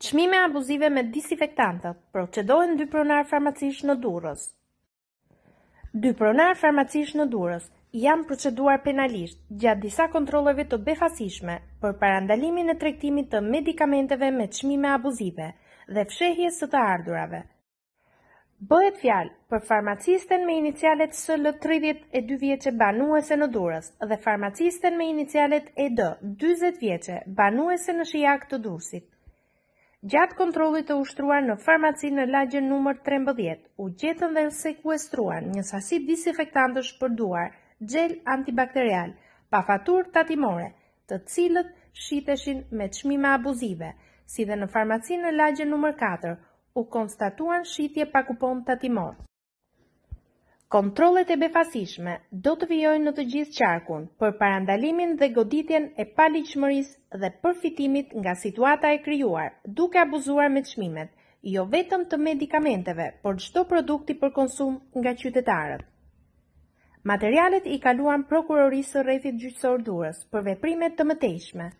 Çmime abuzive me disinfektantët procedohen dy pronar farmacisht në Durrës. Dy pronar farmacisht në Durrës janë proceduar penalisht gjatë disa kontroleve të befasishme për parandalimin e tregtimit të medikamenteve me çmime abuzive dhe fshehjes së të ardhurave. Bëhet fjalë për farmacisten me inicialet SL 30 e 2 vjeqe banuese në durës dhe farmacisten me inicialet ED 20 vjeqe banuese në shijak të dursit. Gjatë kontrolit të ushtruar në farmaci në lagje nëmër 13, u gjetën dhe sekuestruan një sasi disinfektantësh për duar gjel antibakterial, pa fatur të atimore, të cilët shiteshin me qmima abuzive, si dhe në farmaci në lagje nëmër 4, u konstatuan shitje pa kupon të atimore. Kontrollet e befasishme do të vijojnë në të gjithë qarkun për parandalimin dhe goditjen e paligjshmërisë dhe përfitimit nga situata e krijuar duke abuzuar me çmimet, jo vetëm të medikamenteve, por çdo produkti për konsum nga qytetarët. Materialet i kaluan prokurorisë rrethit gjyqësor Durrës për veprimet të mëtejshme,